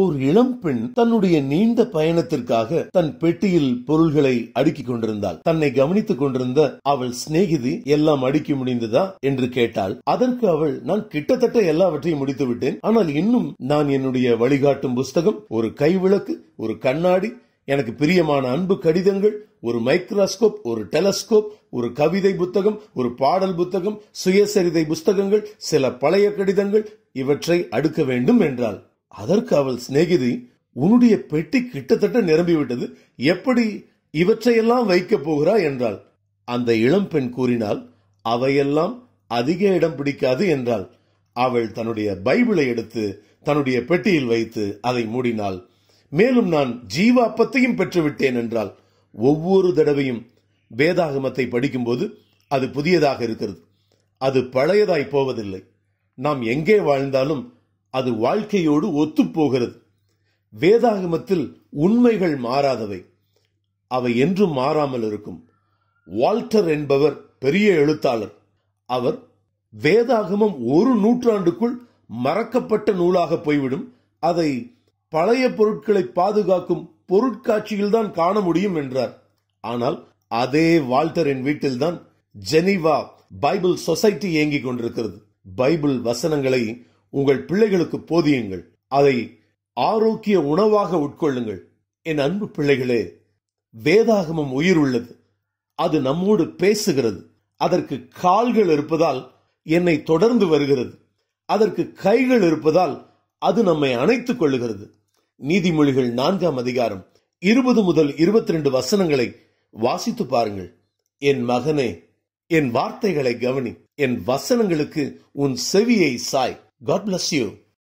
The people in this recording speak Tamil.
ஓர் இளம் பெண் தன்னுடைய நீண்ட பயணத்திற்காக தன் பெட்டியில் பொருள்களை அடுக்கிக் கொண்டிருந்தாள் தன்னை கவனித்துக் கொண்டிருந்த அவள் சிநேகிதி எல்லாம் அடுக்கி முடிந்ததா என்று கேட்டாள் அதற்கு அவள் நான் கிட்டத்தட்ட எல்லாவற்றையும் முடித்து விட்டேன் ஆனால் இன்னும் நான் என்னுடைய வழிகாட்டும் புஸ்தகம் ஒரு கைவிளக்கு ஒரு கண்ணாடி எனக்கு பிரியமான அன்பு கடிதங்கள் ஒரு மைக்ரோஸ்கோப் ஒரு டெலஸ்கோப் ஒரு கவிதை புத்தகம் ஒரு பாடல் புத்தகம் சுயசரிதை புஸ்தகங்கள் சில பழைய கடிதங்கள் இவற்றை அடுக்க வேண்டும் என்றாள் அதற்கு அவள் சிநேகிதி உன்னுடைய பெட்டி கிட்டத்தட்ட நிரம்பிவிட்டது எப்படி இவற்றையெல்லாம் வைக்கப் போகிறாய் என்றாள் அந்த இளம் பெண் கூறினால் அவையெல்லாம் அதிக இடம் பிடிக்காது என்றாள் அவள் தன்னுடைய பைபிளை எடுத்து தன்னுடைய பெட்டியில் வைத்து அதை மூடினாள் மேலும் நான் ஜீவாப்பத்தையும் பெற்றுவிட்டேன் என்றால் ஒவ்வொரு தடவையும் வேதாகமத்தை படிக்கும்போது அது புதியதாக இருக்கிறது அது பழையதாய் போவதில்லை நாம் எங்கே வாழ்ந்தாலும் அது வாழ்க்கையோடு ஒத்துப்போகிறது வேதாகமத்தில் உண்மைகள் மாறாதவை அவை என்றும் மாறாமல் இருக்கும் வால்டர் என்பவர் பெரிய எழுத்தாளர் அவர் வேதாகமம் ஒரு நூற்றாண்டுக்குள் மறக்கப்பட்ட நூலாக போய்விடும் அதை பழைய பொருட்களை பாதுகாக்கும் பொருட்காட்சியில்தான் காண முடியும் என்றார் ஆனால் அதே வால்டரின் வீட்டில்தான் ஜெனீவா பைபிள் சொசைட்டி இயங்கிக் கொண்டிருக்கிறது பைபிள் வசனங்களை உங்கள் பிள்ளைகளுக்கு போதியுங்கள் அதை ஆரோக்கிய உணவாக உட்கொள்ளுங்கள் என் அன்பு பிள்ளைகளே வேதாகமம் உயிர் உள்ளது அது நம்மோடு பேசுகிறது அதற்கு கால்கள் இருப்பதால் என்னை தொடர்ந்து வருகிறது அதற்கு கைகள் இருப்பதால் அது நம்மை அணைத்துக் கொள்ளுகிறது நீதிமொழிகள் நான்காம் அதிகாரம் இருபது முதல் இருபத்தி ரெண்டு வசனங்களை வாசித்து பாருங்கள் என் மகனே என் வார்த்தைகளை கவனி என் வசனங்களுக்கு உன் செவியை சாய் God bless you.